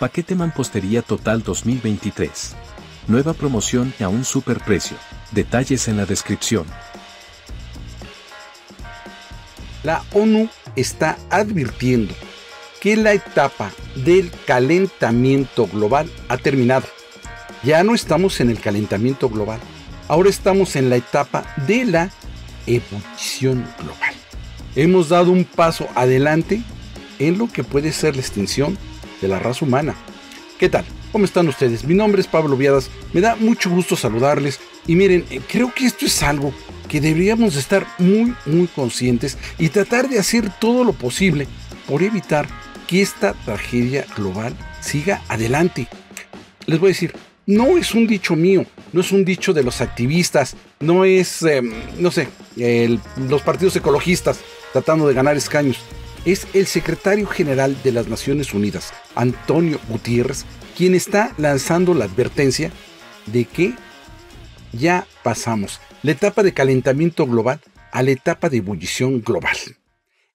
Paquete Mampostería Total 2023. Nueva promoción a un superprecio. Detalles en la descripción. La ONU está advirtiendo que la etapa del calentamiento global ha terminado. Ya no estamos en el calentamiento global, ahora estamos en la etapa de la evolución global. Hemos dado un paso adelante en lo que puede ser la extinción de la raza humana. ¿Qué tal? ¿Cómo están ustedes? Mi nombre es Pablo Viadas, me da mucho gusto saludarles y miren, eh, creo que esto es algo que deberíamos estar muy muy conscientes y tratar de hacer todo lo posible por evitar que esta tragedia global siga adelante. Les voy a decir, no es un dicho mío, no es un dicho de los activistas, no es, em, no sé, los partidos ecologistas tratando de ganar escaños es el secretario general de las Naciones Unidas, Antonio Gutiérrez, quien está lanzando la advertencia de que ya pasamos la etapa de calentamiento global a la etapa de ebullición global.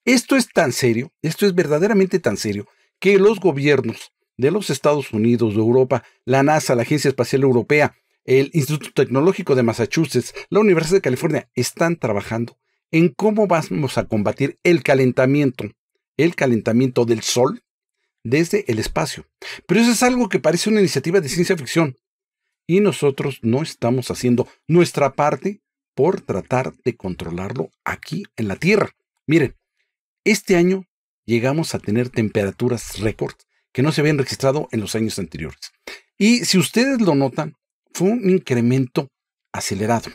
Esto es tan serio, esto es verdaderamente tan serio, que los gobiernos de los Estados Unidos, de Europa, la NASA, la Agencia Espacial Europea, el Instituto Tecnológico de Massachusetts, la Universidad de California, están trabajando en cómo vamos a combatir el calentamiento, el calentamiento del Sol desde el espacio. Pero eso es algo que parece una iniciativa de ciencia ficción. Y nosotros no estamos haciendo nuestra parte por tratar de controlarlo aquí en la Tierra. Miren, este año llegamos a tener temperaturas récord que no se habían registrado en los años anteriores. Y si ustedes lo notan, fue un incremento acelerado.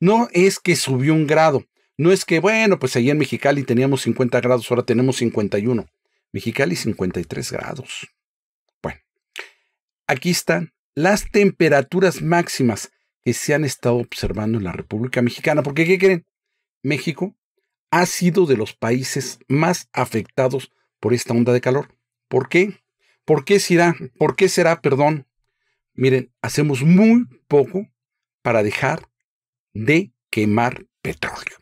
No es que subió un grado, no es que, bueno, pues allí en Mexicali teníamos 50 grados, ahora tenemos 51. Mexicali 53 grados. Bueno, aquí están las temperaturas máximas que se han estado observando en la República Mexicana. Porque, ¿qué creen? México ha sido de los países más afectados por esta onda de calor. ¿Por qué? ¿Por qué será? ¿Por qué será, perdón? Miren, hacemos muy poco para dejar de quemar petróleo.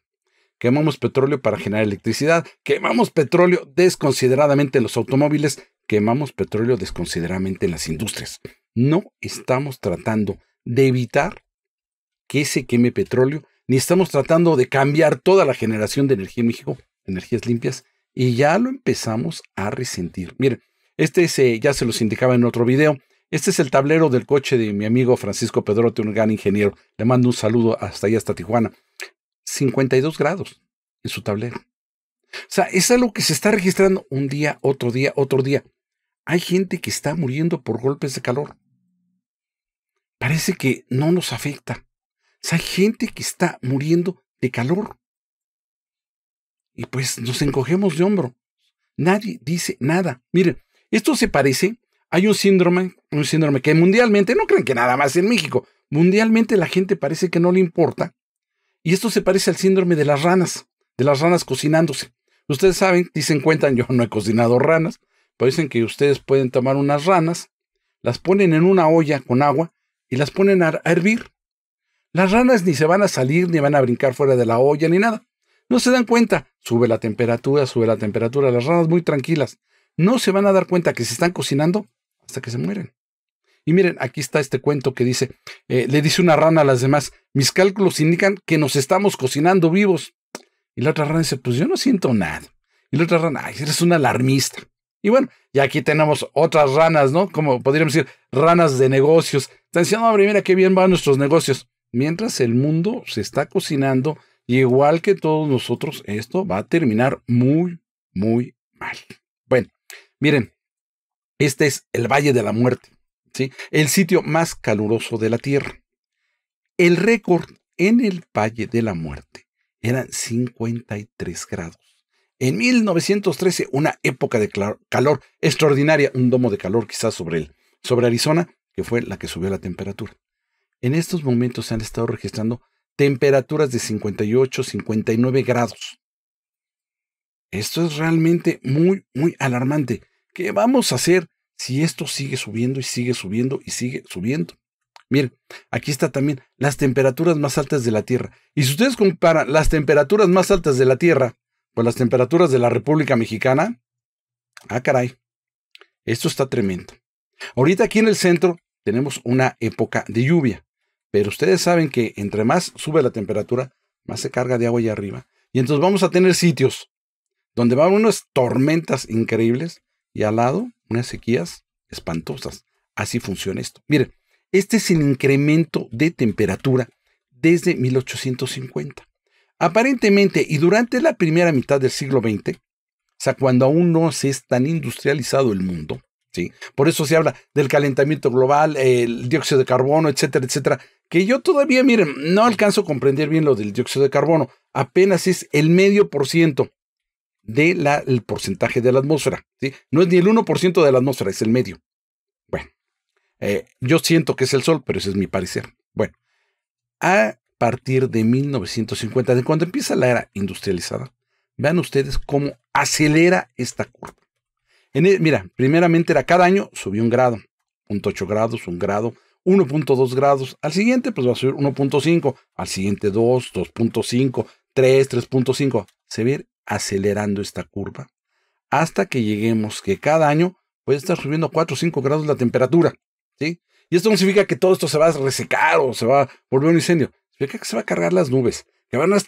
Quemamos petróleo para generar electricidad. Quemamos petróleo desconsideradamente en los automóviles. Quemamos petróleo desconsideradamente en las industrias. No estamos tratando de evitar que se queme petróleo, ni estamos tratando de cambiar toda la generación de energía en México, energías limpias, y ya lo empezamos a resentir. Miren, este eh, ya se los indicaba en otro video. Este es el tablero del coche de mi amigo Francisco Pedrote, un gran ingeniero. Le mando un saludo hasta allá, hasta Tijuana. 52 grados en su tablero. O sea, es algo que se está registrando un día, otro día, otro día. Hay gente que está muriendo por golpes de calor. Parece que no nos afecta. O sea, hay gente que está muriendo de calor. Y pues nos encogemos de hombro. Nadie dice nada. Miren, esto se parece, hay un síndrome, un síndrome que mundialmente, no creen que nada más en México, mundialmente la gente parece que no le importa y esto se parece al síndrome de las ranas, de las ranas cocinándose. Ustedes saben, dicen, cuentan, yo no he cocinado ranas, pero dicen que ustedes pueden tomar unas ranas, las ponen en una olla con agua y las ponen a hervir. Las ranas ni se van a salir, ni van a brincar fuera de la olla, ni nada. No se dan cuenta. Sube la temperatura, sube la temperatura. Las ranas muy tranquilas. No se van a dar cuenta que se están cocinando hasta que se mueren. Y miren, aquí está este cuento que dice, eh, le dice una rana a las demás, mis cálculos indican que nos estamos cocinando vivos. Y la otra rana dice, pues yo no siento nada. Y la otra rana, ay, eres un alarmista. Y bueno, y aquí tenemos otras ranas, ¿no? Como podríamos decir, ranas de negocios. Están diciendo, hombre, mira qué bien van nuestros negocios. Mientras el mundo se está cocinando, y igual que todos nosotros, esto va a terminar muy, muy mal. Bueno, miren, este es el Valle de la Muerte el sitio más caluroso de la Tierra. El récord en el Valle de la Muerte eran 53 grados. En 1913, una época de calor extraordinaria, un domo de calor quizás sobre él, sobre Arizona, que fue la que subió la temperatura. En estos momentos se han estado registrando temperaturas de 58, 59 grados. Esto es realmente muy, muy alarmante. ¿Qué vamos a hacer si esto sigue subiendo y sigue subiendo y sigue subiendo. Miren, aquí está también las temperaturas más altas de la Tierra. Y si ustedes comparan las temperaturas más altas de la Tierra con las temperaturas de la República Mexicana, ah, caray, esto está tremendo. Ahorita aquí en el centro tenemos una época de lluvia, pero ustedes saben que entre más sube la temperatura, más se carga de agua allá arriba. Y entonces vamos a tener sitios donde van unas tormentas increíbles y al lado unas sequías espantosas. Así funciona esto. Miren, este es el incremento de temperatura desde 1850. Aparentemente, y durante la primera mitad del siglo XX, o sea, cuando aún no se es tan industrializado el mundo, ¿sí? Por eso se habla del calentamiento global, el dióxido de carbono, etcétera, etcétera, que yo todavía, miren, no alcanzo a comprender bien lo del dióxido de carbono, apenas es el medio por ciento del porcentaje de la atmósfera. ¿sí? No es ni el 1% de la atmósfera, es el medio. Bueno, eh, yo siento que es el Sol, pero ese es mi parecer. Bueno, a partir de 1950, de cuando empieza la era industrializada, vean ustedes cómo acelera esta curva. E, mira, primeramente era cada año subió un grado, 0.8 grados, un grado, 1.2 grados. Al siguiente, pues va a subir 1.5, al siguiente 2, 2.5, 3, 3.5. Se ve acelerando esta curva hasta que lleguemos que cada año puede estar subiendo 4 o 5 grados la temperatura. ¿sí? Y esto no significa que todo esto se va a resecar o se va a volver un incendio. Significa que se va a cargar las nubes, que van unas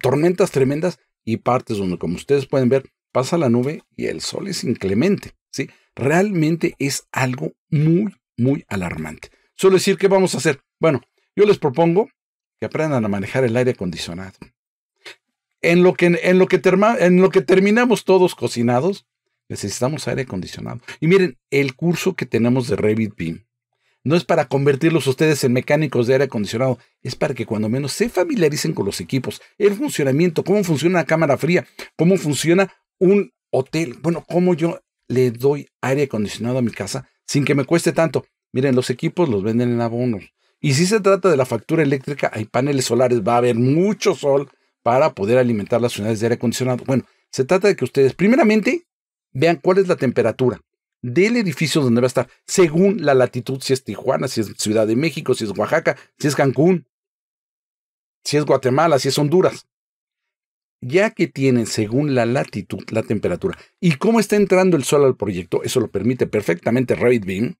tormentas tremendas y partes donde, como ustedes pueden ver, pasa la nube y el sol es inclemente. ¿sí? Realmente es algo muy, muy alarmante. Solo decir, ¿qué vamos a hacer? Bueno, yo les propongo que aprendan a manejar el aire acondicionado en lo que, en lo que, terminamos todos cocinados, necesitamos aire acondicionado. Y miren, el curso que tenemos de Revit Beam no es para convertirlos ustedes en mecánicos de aire acondicionado, es para que cuando menos se familiaricen con los equipos, el funcionamiento, cómo funciona la cámara fría, cómo funciona un hotel, bueno, cómo yo le doy aire acondicionado a mi casa sin que me cueste tanto. Miren, los equipos los venden en abonos. Y si se trata de la factura eléctrica, hay paneles solares, va a haber mucho sol, para poder alimentar las unidades de aire acondicionado. Bueno, se trata de que ustedes, primeramente, vean cuál es la temperatura del edificio donde va a estar, según la latitud, si es Tijuana, si es Ciudad de México, si es Oaxaca, si es Cancún, si es Guatemala, si es Honduras. Ya que tienen, según la latitud, la temperatura y cómo está entrando el sol al proyecto, eso lo permite perfectamente Beam,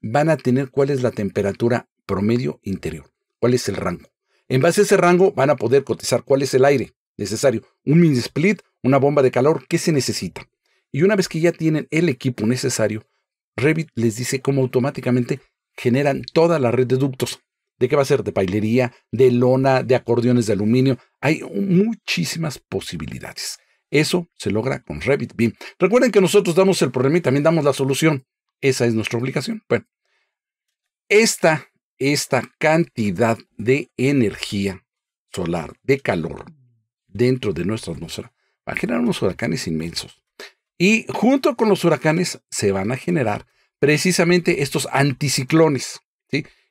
van a tener cuál es la temperatura promedio interior, cuál es el rango. En base a ese rango van a poder cotizar cuál es el aire necesario, un mini split, una bomba de calor, qué se necesita. Y una vez que ya tienen el equipo necesario, Revit les dice cómo automáticamente generan toda la red de ductos. ¿De qué va a ser? De pailería, de lona, de acordeones de aluminio. Hay muchísimas posibilidades. Eso se logra con Revit BIM. Recuerden que nosotros damos el problema y también damos la solución. Esa es nuestra obligación. Bueno, esta esta cantidad de energía solar, de calor, dentro de nuestra atmósfera, va a generar unos huracanes inmensos. Y junto con los huracanes se van a generar precisamente estos anticiclones.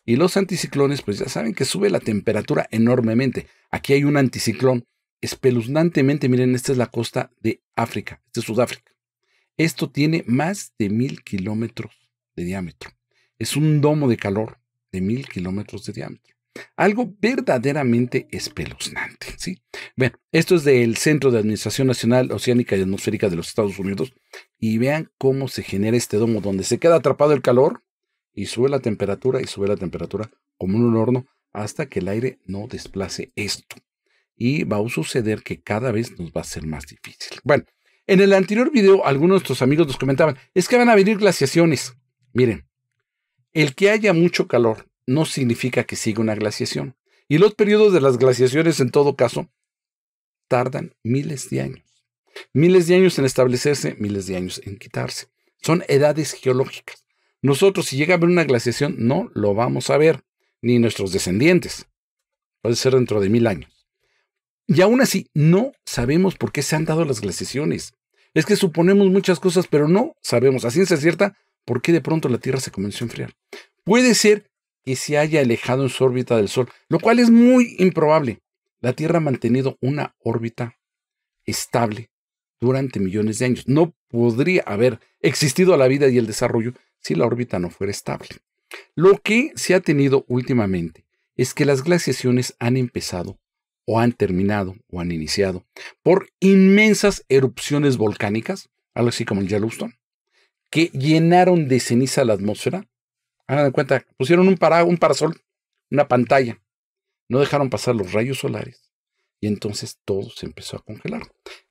Y los anticiclones, pues ya saben que sube la temperatura enormemente. Aquí hay un anticiclón espeluznantemente. Miren, esta es la costa de África, de este Sudáfrica. Esto tiene más de mil kilómetros de diámetro. Es un domo de calor de mil kilómetros de diámetro. Algo verdaderamente espeluznante. ¿sí? Bueno, esto es del Centro de Administración Nacional Oceánica y Atmosférica de los Estados Unidos. Y vean cómo se genera este domo donde se queda atrapado el calor y sube la temperatura y sube la temperatura como un horno hasta que el aire no desplace esto. Y va a suceder que cada vez nos va a ser más difícil. Bueno, en el anterior video algunos de nuestros amigos nos comentaban, es que van a venir glaciaciones. Miren, el que haya mucho calor no significa que siga una glaciación. Y los periodos de las glaciaciones, en todo caso, tardan miles de años. Miles de años en establecerse, miles de años en quitarse. Son edades geológicas. Nosotros, si llega a haber una glaciación, no lo vamos a ver, ni nuestros descendientes. Puede ser dentro de mil años. Y aún así, no sabemos por qué se han dado las glaciaciones. Es que suponemos muchas cosas, pero no sabemos a ciencia cierta ¿Por qué de pronto la Tierra se comenzó a enfriar? Puede ser que se haya alejado en su órbita del Sol, lo cual es muy improbable. La Tierra ha mantenido una órbita estable durante millones de años. No podría haber existido la vida y el desarrollo si la órbita no fuera estable. Lo que se ha tenido últimamente es que las glaciaciones han empezado o han terminado o han iniciado por inmensas erupciones volcánicas, algo así como el Yellowstone, que llenaron de ceniza la atmósfera. Hagan de cuenta, pusieron un, un parasol, una pantalla. No dejaron pasar los rayos solares y entonces todo se empezó a congelar.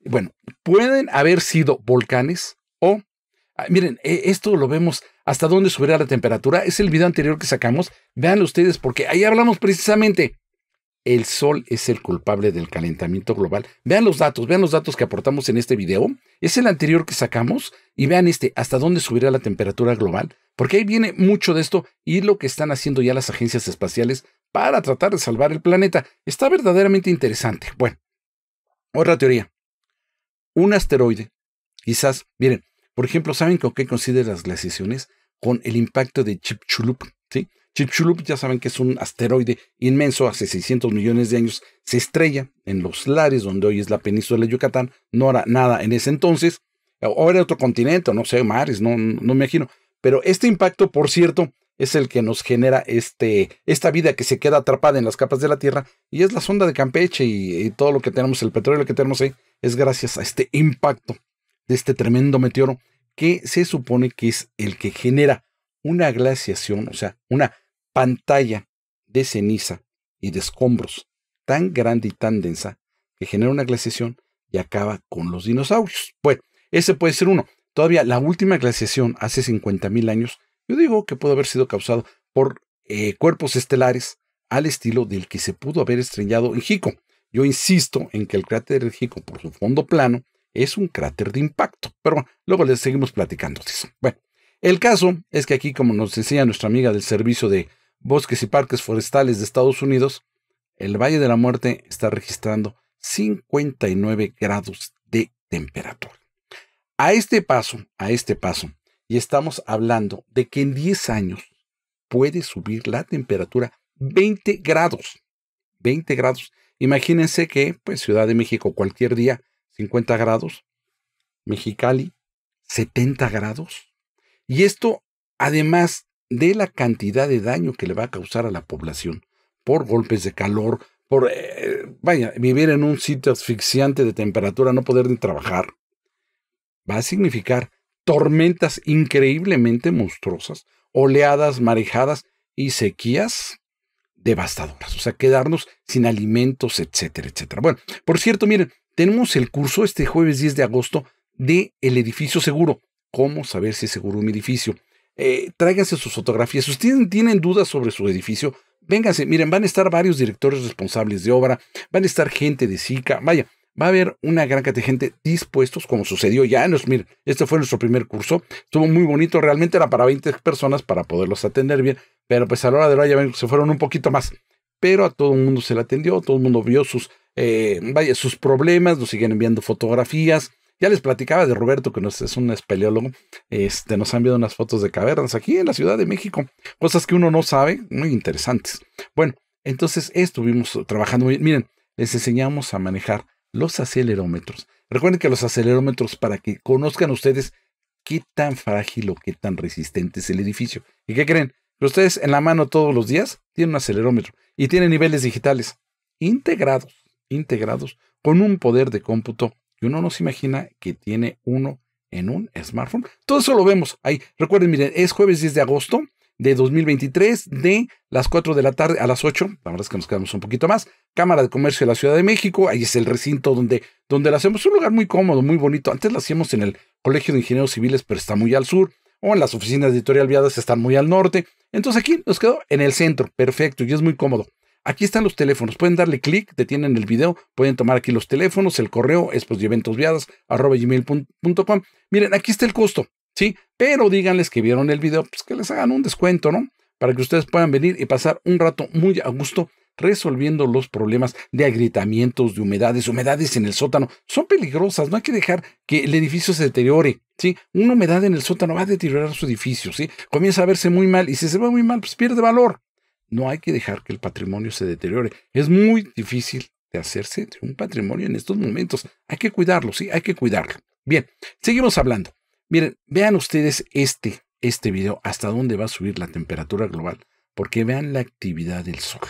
Bueno, pueden haber sido volcanes o... Ah, miren, e, esto lo vemos hasta dónde subirá la temperatura. Es el video anterior que sacamos. Vean ustedes porque ahí hablamos precisamente el sol es el culpable del calentamiento global. Vean los datos, vean los datos que aportamos en este video. Es el anterior que sacamos y vean este, hasta dónde subirá la temperatura global, porque ahí viene mucho de esto y lo que están haciendo ya las agencias espaciales para tratar de salvar el planeta. Está verdaderamente interesante. Bueno, otra teoría. Un asteroide, quizás, miren, por ejemplo, ¿saben con qué considera las glaciaciones? Con el impacto de Chipchulup, ¿sí? Chicxulub ya saben que es un asteroide inmenso, hace 600 millones de años se estrella en los lares donde hoy es la península de Yucatán, no era nada en ese entonces, o era otro continente, o no sé, mares, no, no, me imagino, pero este impacto, por cierto, es el que nos genera este, esta vida que se queda atrapada en las capas de la Tierra y es la sonda de Campeche y, y todo lo que tenemos, el petróleo que tenemos ahí, es gracias a este impacto de este tremendo meteoro que se supone que es el que genera una glaciación, o sea, una pantalla de ceniza y de escombros tan grande y tan densa que genera una glaciación y acaba con los dinosaurios. Bueno, ese puede ser uno. Todavía la última glaciación hace 50.000 años, yo digo que pudo haber sido causado por eh, cuerpos estelares al estilo del que se pudo haber estrellado en Jico, Yo insisto en que el cráter de Hico, por su fondo plano, es un cráter de impacto. Pero bueno, luego les seguimos platicando de eso. Bueno, el caso es que aquí, como nos decía nuestra amiga del servicio de bosques y parques forestales de Estados Unidos, el Valle de la Muerte está registrando 59 grados de temperatura. A este paso, a este paso, y estamos hablando de que en 10 años puede subir la temperatura 20 grados. 20 grados. Imagínense que, pues, Ciudad de México cualquier día, 50 grados. Mexicali, 70 grados. Y esto, además de la cantidad de daño que le va a causar a la población por golpes de calor, por, eh, vaya, vivir en un sitio asfixiante de temperatura, no poder ni trabajar, va a significar tormentas increíblemente monstruosas, oleadas, marejadas y sequías devastadoras, o sea, quedarnos sin alimentos, etcétera, etcétera. Bueno, por cierto, miren, tenemos el curso este jueves 10 de agosto de El Edificio Seguro, cómo saber si es seguro un edificio. Eh, tráiganse sus fotografías. Si ustedes tienen dudas sobre su edificio, vénganse. Miren, van a estar varios directores responsables de obra, van a estar gente de SICA, vaya, va a haber una gran cantidad de gente dispuestos, como sucedió ya en miren, este fue nuestro primer curso, estuvo muy bonito, realmente era para 20 personas para poderlos atender bien, pero pues a la hora de la ya se fueron un poquito más, pero a todo el mundo se le atendió, todo el mundo vio sus, eh, vaya, sus problemas, nos siguen enviando fotografías, ya les platicaba de Roberto, que es un espeleólogo. Este, nos han enviado unas fotos de cavernas aquí en la Ciudad de México. Cosas que uno no sabe, muy interesantes. Bueno, entonces estuvimos trabajando muy bien. Miren, les enseñamos a manejar los acelerómetros. Recuerden que los acelerómetros, para que conozcan ustedes qué tan frágil o qué tan resistente es el edificio. ¿Y qué creen? Ustedes en la mano todos los días tienen un acelerómetro y tienen niveles digitales integrados, integrados con un poder de cómputo y uno no se imagina que tiene uno en un smartphone. Todo eso lo vemos ahí. Recuerden, miren, es jueves 10 de agosto de 2023 de las 4 de la tarde a las 8. La verdad es que nos quedamos un poquito más. Cámara de Comercio de la Ciudad de México. Ahí es el recinto donde, donde lo hacemos. Un lugar muy cómodo, muy bonito. Antes lo hacíamos en el Colegio de Ingenieros Civiles, pero está muy al sur. O en las oficinas de Editorial Viadas están muy al norte. Entonces aquí nos quedó en el centro. Perfecto. Y es muy cómodo. Aquí están los teléfonos. Pueden darle clic, detienen el video, pueden tomar aquí los teléfonos, el correo, es pues de eventos arroba gmail.com. Miren, aquí está el costo, ¿sí? Pero díganles que vieron el video, pues que les hagan un descuento, ¿no? Para que ustedes puedan venir y pasar un rato muy a gusto resolviendo los problemas de agrietamientos, de humedades, humedades en el sótano. Son peligrosas, no hay que dejar que el edificio se deteriore. ¿sí? Una humedad en el sótano va a deteriorar su edificio. ¿sí? Comienza a verse muy mal y si se ve muy mal, pues pierde valor. No hay que dejar que el patrimonio se deteriore. Es muy difícil de hacerse un patrimonio en estos momentos. Hay que cuidarlo, sí, hay que cuidarlo. Bien, seguimos hablando. Miren, vean ustedes este, este video, hasta dónde va a subir la temperatura global, porque vean la actividad del Sol.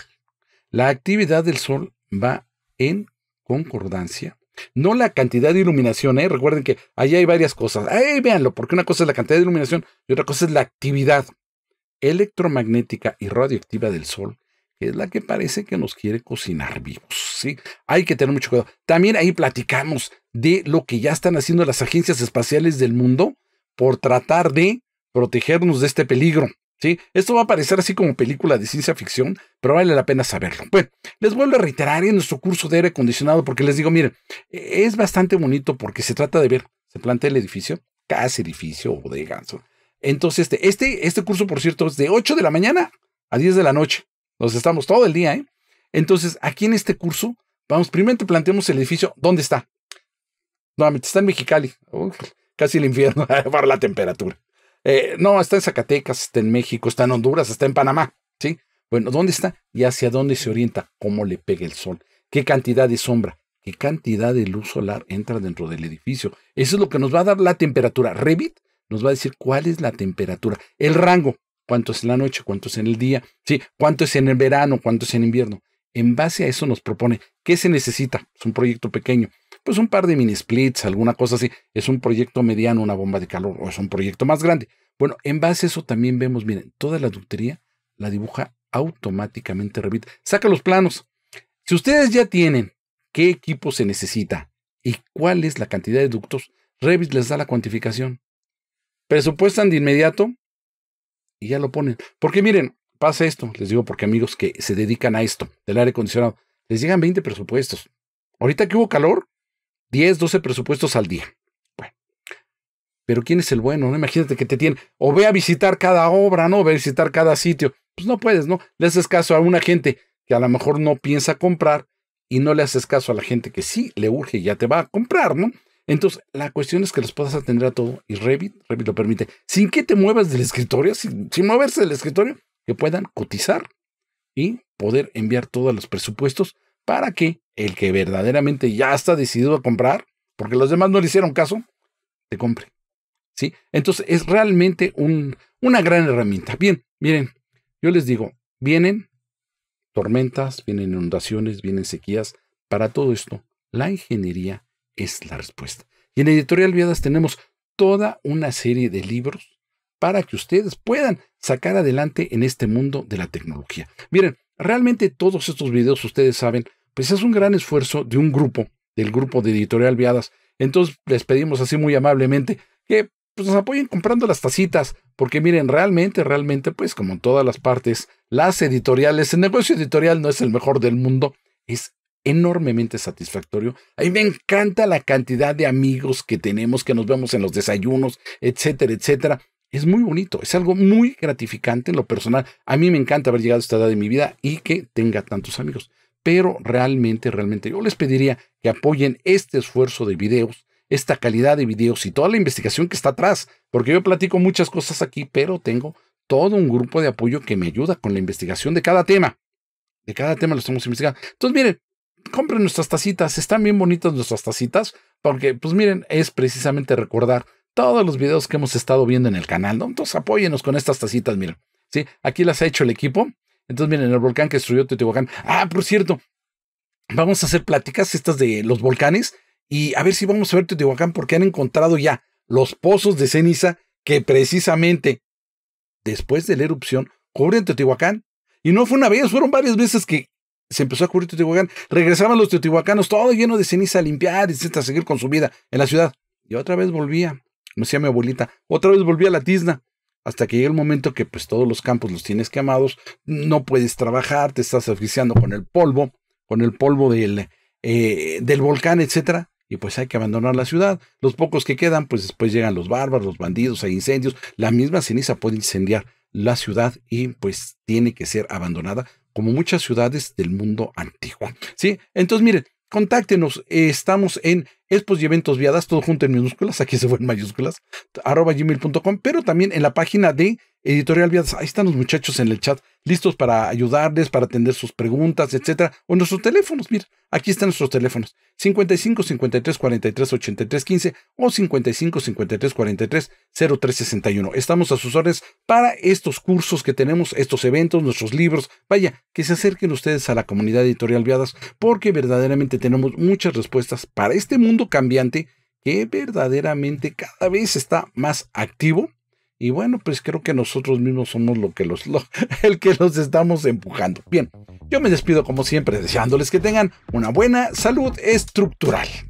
La actividad del Sol va en concordancia. No la cantidad de iluminación, ¿eh? recuerden que ahí hay varias cosas. Ahí véanlo, porque una cosa es la cantidad de iluminación y otra cosa es la actividad electromagnética y radioactiva del Sol, que es la que parece que nos quiere cocinar vivos. ¿sí? Hay que tener mucho cuidado. También ahí platicamos de lo que ya están haciendo las agencias espaciales del mundo por tratar de protegernos de este peligro. ¿sí? Esto va a parecer así como película de ciencia ficción, pero vale la pena saberlo. Bueno, les vuelvo a reiterar en nuestro curso de aire acondicionado, porque les digo, miren, es bastante bonito porque se trata de ver, se plantea el edificio, casa, edificio, o de ganso. Entonces, este, este, este curso, por cierto, es de 8 de la mañana a 10 de la noche. Nos estamos todo el día, ¿eh? Entonces, aquí en este curso, vamos, primero te planteamos el edificio, ¿dónde está? Nuevamente, está en Mexicali, casi el infierno para la temperatura. Eh, no, está en Zacatecas, está en México, está en Honduras, está en Panamá, ¿sí? Bueno, ¿dónde está? ¿Y hacia dónde se orienta? ¿Cómo le pega el sol? ¿Qué cantidad de sombra? ¿Qué cantidad de luz solar entra dentro del edificio? Eso es lo que nos va a dar la temperatura. Revit nos va a decir cuál es la temperatura, el rango, cuánto es en la noche, cuánto es en el día, sí, cuánto es en el verano, cuánto es en invierno. En base a eso nos propone qué se necesita. Es un proyecto pequeño, pues un par de mini splits, alguna cosa así. Es un proyecto mediano, una bomba de calor, o es un proyecto más grande. Bueno, en base a eso también vemos, miren, toda la ductería la dibuja automáticamente Revit. Saca los planos. Si ustedes ya tienen qué equipo se necesita y cuál es la cantidad de ductos, Revit les da la cuantificación presupuestan de inmediato y ya lo ponen. Porque miren, pasa esto, les digo porque amigos que se dedican a esto, del aire acondicionado, les llegan 20 presupuestos. Ahorita que hubo calor, 10, 12 presupuestos al día. Bueno, pero ¿quién es el bueno? No? Imagínate que te tienen, o ve a visitar cada obra, ¿no? Ve a visitar cada sitio. Pues no puedes, ¿no? Le haces caso a una gente que a lo mejor no piensa comprar y no le haces caso a la gente que sí le urge y ya te va a comprar, ¿no? Entonces, la cuestión es que los puedas atender a todo y Revit, Revit lo permite, sin que te muevas del escritorio, sin, moverse del escritorio, que puedan cotizar y poder enviar todos los presupuestos para que el que verdaderamente ya está decidido a comprar, porque los demás no le hicieron caso, te compre. ¿Sí? Entonces es realmente una gran herramienta. Bien, miren, yo les digo, vienen tormentas, vienen inundaciones, vienen sequías. Para todo esto, la ingeniería es la respuesta. Y en Editorial Viadas tenemos toda una serie de libros para que ustedes puedan sacar adelante en este mundo de la tecnología. Miren, realmente todos estos videos, ustedes saben, pues es un gran esfuerzo de un grupo, del grupo de Editorial Viadas. Entonces les pedimos así muy amablemente que pues, nos apoyen comprando las tacitas, porque miren, realmente, realmente, pues como en todas las partes, las editoriales, el negocio editorial no es el mejor del mundo, es enormemente satisfactorio. A mí me encanta la cantidad de amigos que tenemos, que nos vemos en los desayunos, etcétera, etcétera. Es muy bonito, es algo muy gratificante en lo personal. A mí me encanta haber llegado a esta edad de mi vida y que tenga tantos amigos. Pero realmente, realmente, yo les pediría que apoyen este esfuerzo de videos, esta calidad de videos y toda la investigación que está atrás, porque yo platico muchas cosas aquí, pero tengo todo un grupo de apoyo que me ayuda con la investigación de cada tema. De cada tema lo estamos investigando. Entonces, miren, compren nuestras tacitas, están bien bonitas nuestras tacitas, porque pues miren, es precisamente recordar todos los videos que hemos estado viendo en el canal, Entonces apóyenos con estas tacitas, miren, ¿sí? Aquí las ha hecho el equipo, entonces miren, el volcán que destruyó Teotihuacán. Ah, por cierto, vamos a hacer pláticas estas de los volcanes y a ver si vamos a ver Teotihuacán porque han encontrado ya los pozos de ceniza que precisamente después de la erupción cubren Teotihuacán. Y no fue una vez, fueron varias veces que se empezó a cubrir Teotihuacán, regresaban los teotihuacanos todo lleno de ceniza a limpiar y a seguir con su vida en la ciudad. Y otra vez volvía, me decía mi abuelita, otra vez volvía a la tizna, hasta que llega el momento que pues todos los campos los tienes quemados, no puedes trabajar, te estás asfixiando con el polvo, con el polvo del, eh, del volcán, etcétera y pues hay que abandonar la ciudad. Los pocos que quedan, pues después llegan los bárbaros, los bandidos, hay incendios. La misma ceniza puede incendiar la ciudad y pues tiene que ser abandonada como muchas ciudades del mundo antiguo. ¿sí? Entonces, miren, contáctenos. estamos en expos y pues, eventos viadas, todo junto en minúsculas, aquí se fue en mayúsculas, arroba gmail.com, pero también en la página de Editorial Viadas. Ahí están los muchachos en el chat, listos para ayudarles, para atender sus preguntas, etcétera, o nuestros teléfonos. Mira, aquí están nuestros teléfonos: 55 53 43 83 15 o 55 53 43 03 61. Estamos a sus órdenes para estos cursos que tenemos, estos eventos, nuestros libros. Vaya, que se acerquen ustedes a la comunidad Editorial Viadas, porque verdaderamente tenemos muchas respuestas para este mundo cambiante que verdaderamente cada vez está más activo. Y bueno, pues creo que nosotros mismos somos lo que los, el que los estamos empujando. Bien, yo me despido como siempre deseándoles que tengan una buena salud estructural.